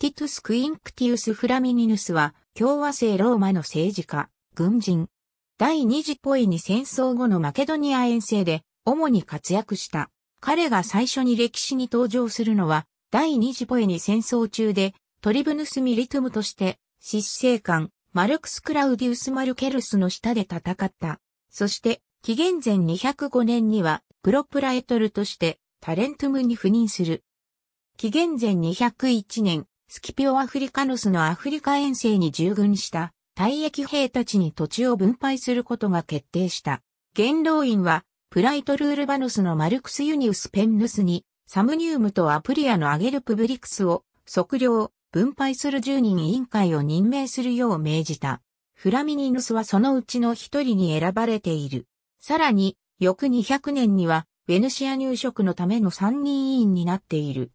ティトゥス・クインクティウス・フラミニヌスは、共和制ローマの政治家、軍人。第二次ポイに戦争後のマケドニア遠征で、主に活躍した。彼が最初に歴史に登場するのは、第二次ポエニ戦争中で、トリブヌス・ミリトゥムとして、失政官、マルクス・クラウディウス・マルケルスの下で戦った。そして、紀元前205年には、プロプラエトルとして、タレントムに赴任する。紀元前201年、スキピオ・アフリカヌスのアフリカ遠征に従軍した退役兵たちに土地を分配することが決定した。元老院はプライトルールバヌスのマルクス・ユニウス・ペンヌスにサムニウムとアプリアのアゲルプブリクスを測量、分配する10人委員会を任命するよう命じた。フラミニヌスはそのうちの一人に選ばれている。さらに、翌200年には、ベヌシア入植のための3人委員になっている。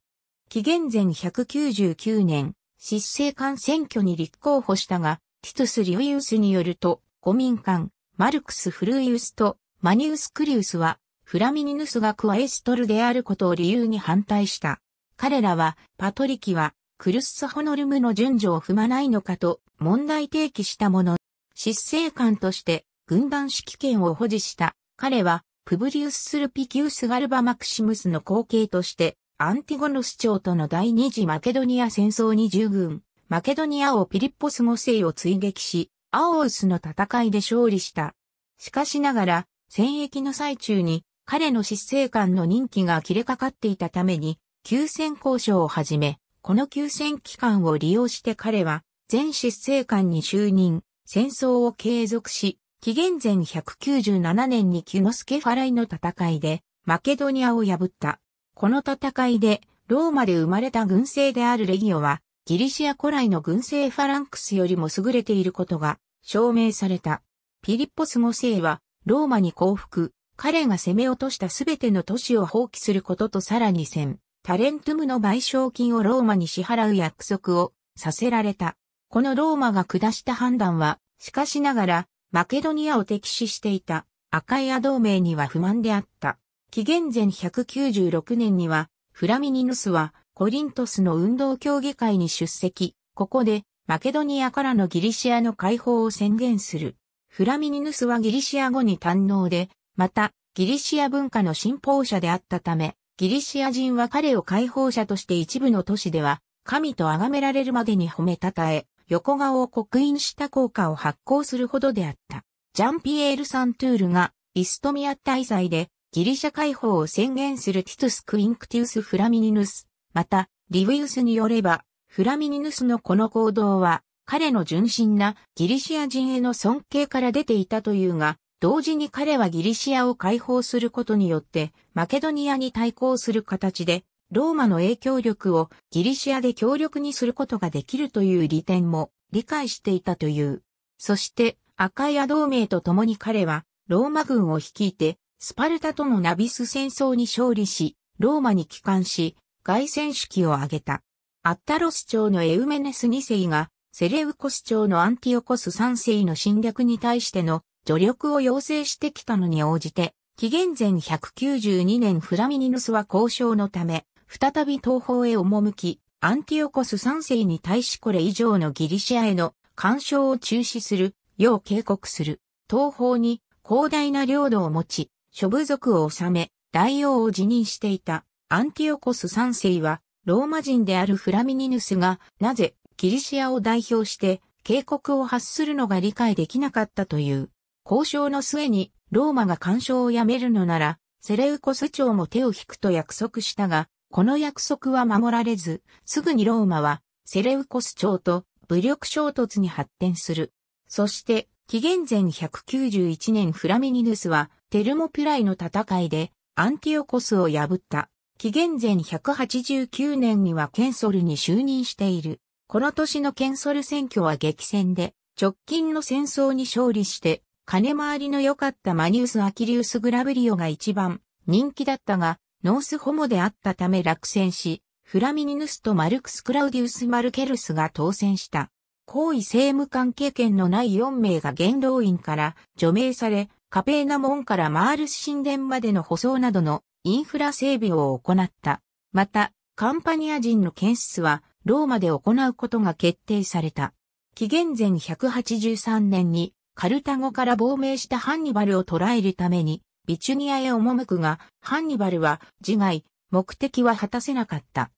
紀元前199年、執政官選挙に立候補したが、ティトゥス・リウイウスによると、公民間、マルクス・フルイウスとマニウス・クリウスは、フラミニヌスがクワエストルであることを理由に反対した。彼らは、パトリキは、クルッス・ホノルムの順序を踏まないのかと問題提起したもの、執政官として軍団指揮権を保持した。彼は、プブリウス・スルピキウス・ガルバ・マクシムスの後継として、アンティゴノス朝との第二次マケドニア戦争に従軍、マケドニアをピリッポス5世を追撃し、アオウスの戦いで勝利した。しかしながら、戦役の最中に彼の執政官の任期が切れかかっていたために、休戦交渉を始め、この休戦期間を利用して彼は、前執政官に就任、戦争を継続し、紀元前197年にキュノスケファライの戦いで、マケドニアを破った。この戦いで、ローマで生まれた軍政であるレギオは、ギリシア古来の軍政ファランクスよりも優れていることが証明された。ピリッポス5世は、ローマに降伏、彼が攻め落としたすべての都市を放棄することとさらに戦、タレントムの賠償金をローマに支払う約束をさせられた。このローマが下した判断は、しかしながら、マケドニアを敵視していた、アカイア同盟には不満であった。紀元前196年には、フラミニヌスはコリントスの運動協議会に出席、ここでマケドニアからのギリシアの解放を宣言する。フラミニヌスはギリシア語に堪能で、また、ギリシア文化の信奉者であったため、ギリシア人は彼を解放者として一部の都市では、神と崇められるまでに褒めたたえ、横顔を刻印した効果を発行するほどであった。ジャンピエール・サントゥールが、イストミア大在で、ギリシャ解放を宣言するティトゥス・クインクティウス・フラミニヌス、また、リウィウスによれば、フラミニヌスのこの行動は、彼の純真なギリシア人への尊敬から出ていたというが、同時に彼はギリシアを解放することによって、マケドニアに対抗する形で、ローマの影響力をギリシアで強力にすることができるという利点も理解していたという。そして、アカイア同盟と共に彼は、ローマ軍を率いて、スパルタとのナビス戦争に勝利し、ローマに帰還し、外戦式を挙げた。アッタロス朝のエウメネス2世が、セレウコス朝のアンティオコス3世の侵略に対しての助力を要請してきたのに応じて、紀元前192年フラミニヌスは交渉のため、再び東方へ赴き、アンティオコス3世に対しこれ以上のギリシアへの干渉を中止するよう警告する。東方に広大な領土を持ち、諸部族を治め、大王を辞任していたアンティオコス三世は、ローマ人であるフラミニヌスが、なぜキリシアを代表して警告を発するのが理解できなかったという。交渉の末に、ローマが干渉をやめるのなら、セレウコス朝も手を引くと約束したが、この約束は守られず、すぐにローマは、セレウコス朝と武力衝突に発展する。そして、紀元前191年フラミニヌスは、テルモピュライの戦いでアンティオコスを破った。紀元前189年にはケンソルに就任している。この年のケンソル選挙は激戦で、直近の戦争に勝利して、金回りの良かったマニウス・アキリウス・グラブリオが一番人気だったが、ノースホモであったため落選し、フラミニヌスとマルクス・クラウディウス・マルケルスが当選した。皇位政務官経験のない4名が元老院から除名され、カペーナ門からマールス神殿までの舗装などのインフラ整備を行った。また、カンパニア人の検出はローマで行うことが決定された。紀元前183年にカルタゴから亡命したハンニバルを捕らえるためにビチュニアへ赴くが、ハンニバルは自害、目的は果たせなかった。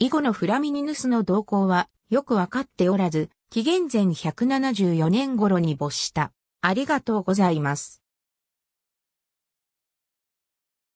以後のフラミニヌスの動向はよくわかっておらず、紀元前174年頃に没した。ありがとうございます。